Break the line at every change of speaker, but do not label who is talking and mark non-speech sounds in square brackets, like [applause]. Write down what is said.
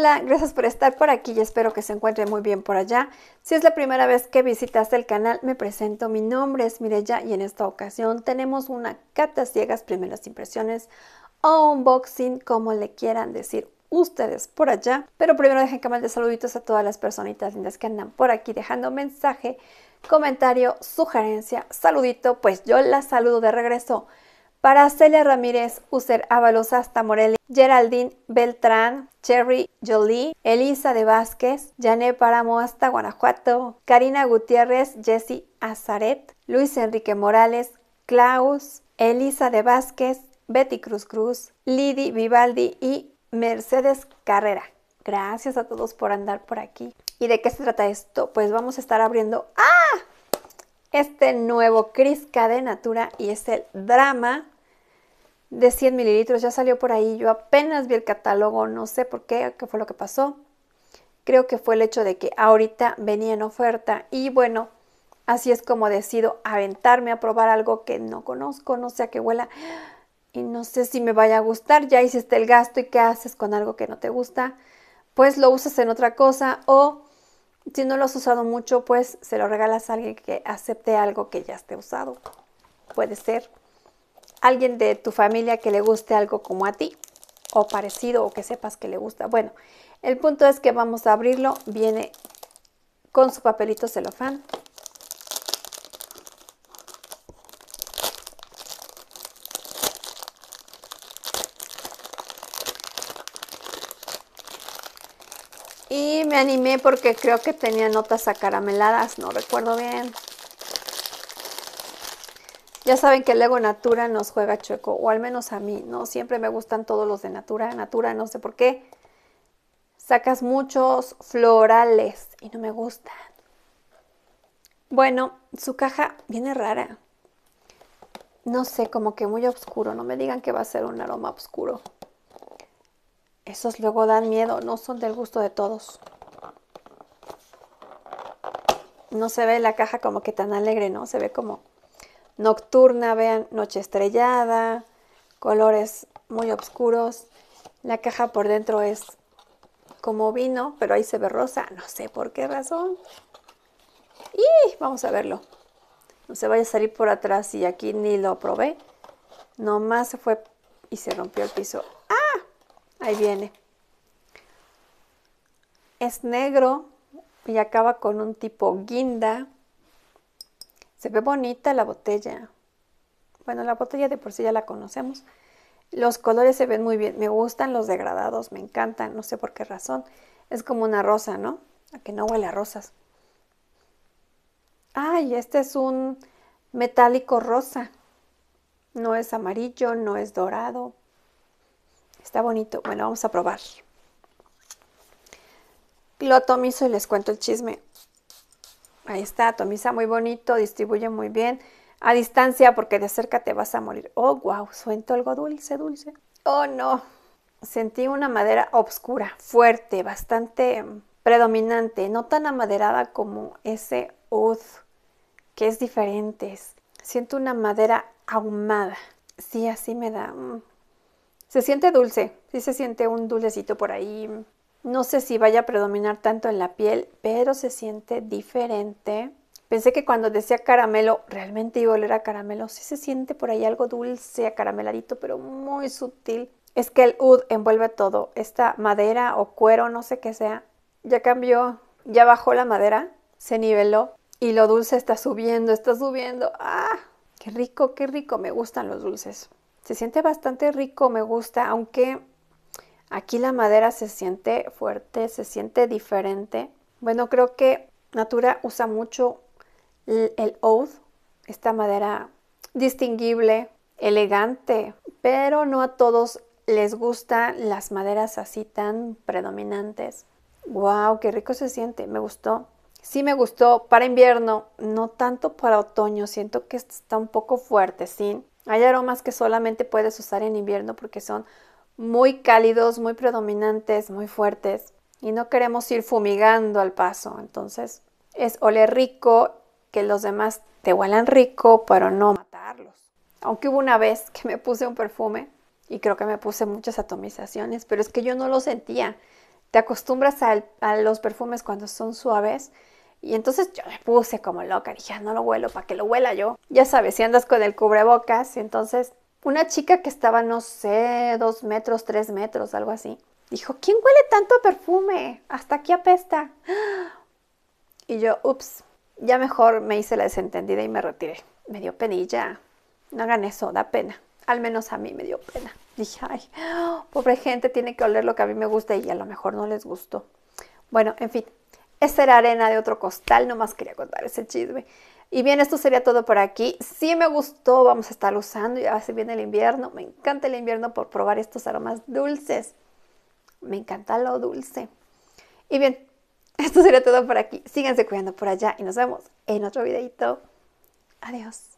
Hola, gracias por estar por aquí y espero que se encuentre muy bien por allá. Si es la primera vez que visitas el canal, me presento. Mi nombre es Mirella y en esta ocasión tenemos una cata ciegas primeras impresiones o unboxing, como le quieran decir ustedes por allá. Pero primero dejen que mande saluditos a todas las personitas lindas que andan por aquí dejando mensaje, comentario, sugerencia, saludito, pues yo las saludo de regreso. Para Celia Ramírez, User Ábalos hasta Morelli, Geraldine Beltrán, Cherry Jolie, Elisa de Vázquez, Jané Páramo hasta Guanajuato, Karina Gutiérrez, Jesse Azaret, Luis Enrique Morales, Klaus, Elisa de Vázquez, Betty Cruz Cruz, Lidi Vivaldi y Mercedes Carrera. Gracias a todos por andar por aquí. ¿Y de qué se trata esto? Pues vamos a estar abriendo. ¡Ah! este nuevo Crisca de Natura y es el drama de 100 mililitros. Ya salió por ahí, yo apenas vi el catálogo, no sé por qué, qué fue lo que pasó. Creo que fue el hecho de que ahorita venía en oferta y bueno, así es como decido aventarme a probar algo que no conozco, no sé a qué huela y no sé si me vaya a gustar. Ya hiciste el gasto y qué haces con algo que no te gusta, pues lo usas en otra cosa o si no lo has usado mucho, pues se lo regalas a alguien que acepte algo que ya esté usado. Puede ser alguien de tu familia que le guste algo como a ti o parecido o que sepas que le gusta. Bueno, el punto es que vamos a abrirlo. Viene con su papelito celofán. Y me animé porque creo que tenía notas acarameladas, no recuerdo bien. Ya saben que el Natura nos juega chueco, o al menos a mí, ¿no? Siempre me gustan todos los de Natura, Natura, no sé por qué. Sacas muchos florales y no me gustan. Bueno, su caja viene rara. No sé, como que muy oscuro. No me digan que va a ser un aroma oscuro. Esos luego dan miedo, no son del gusto de todos. No se ve la caja como que tan alegre, ¿no? Se ve como nocturna, vean, noche estrellada, colores muy oscuros. La caja por dentro es como vino, pero ahí se ve rosa, no sé por qué razón. Y vamos a verlo. No se vaya a salir por atrás y aquí ni lo probé. Nomás se fue y se rompió el piso. ¡Ah! Ahí viene. Es negro y acaba con un tipo guinda. Se ve bonita la botella. Bueno, la botella de por sí ya la conocemos. Los colores se ven muy bien. Me gustan los degradados, me encantan. No sé por qué razón. Es como una rosa, ¿no? A que no huele a rosas. Ay, este es un metálico rosa. No es amarillo, no es dorado. Está bonito. Bueno, vamos a probar. Lo atomizo y les cuento el chisme. Ahí está, atomiza muy bonito, distribuye muy bien. A distancia porque de cerca te vas a morir. Oh, wow, suento algo dulce, dulce. Oh, no. Sentí una madera oscura, fuerte, bastante mm, predominante, no tan amaderada como ese oud, que es diferente. Siento una madera ahumada. Sí, así me da. Mm, se siente dulce, sí se siente un dulcecito por ahí. No sé si vaya a predominar tanto en la piel, pero se siente diferente. Pensé que cuando decía caramelo, realmente iba a oler a caramelo. Sí se siente por ahí algo dulce, acarameladito, pero muy sutil. Es que el oud envuelve todo. Esta madera o cuero, no sé qué sea, ya cambió, ya bajó la madera, se niveló y lo dulce está subiendo, está subiendo. ¡Ah! ¡Qué rico, qué rico! Me gustan los dulces. Se siente bastante rico, me gusta, aunque aquí la madera se siente fuerte, se siente diferente. Bueno, creo que Natura usa mucho el, el oud, esta madera distinguible, elegante, pero no a todos les gustan las maderas así tan predominantes. ¡Wow! ¡Qué rico se siente! Me gustó. Sí me gustó para invierno, no tanto para otoño. Siento que está un poco fuerte, sí. Hay aromas que solamente puedes usar en invierno porque son muy cálidos, muy predominantes, muy fuertes y no queremos ir fumigando al paso. Entonces es oler rico, que los demás te huelan rico, pero no matarlos. Aunque hubo una vez que me puse un perfume y creo que me puse muchas atomizaciones, pero es que yo no lo sentía. Te acostumbras a los perfumes cuando son suaves y entonces yo me puse como loca, dije, ah, no lo huelo, para que lo huela yo. Ya sabes, si andas con el cubrebocas, entonces una chica que estaba, no sé, dos metros, tres metros, algo así, dijo, ¿quién huele tanto perfume? Hasta aquí apesta. Y yo, ups, ya mejor me hice la desentendida y me retiré. Me dio penilla. No hagan eso, da pena. Al menos a mí me dio pena. Dije, ay, pobre gente, tiene que oler lo que a mí me gusta y a lo mejor no les gustó. Bueno, en fin, esa era arena de otro costal, No más quería contar ese chisme. Y bien, esto sería todo por aquí. Si me gustó, vamos a estar usando. Ya se viene el invierno. Me encanta el invierno por probar estos aromas dulces. Me encanta lo dulce. Y bien, [laughs] esto sería todo por aquí. Síganse cuidando por allá y nos vemos en otro videito. Adiós.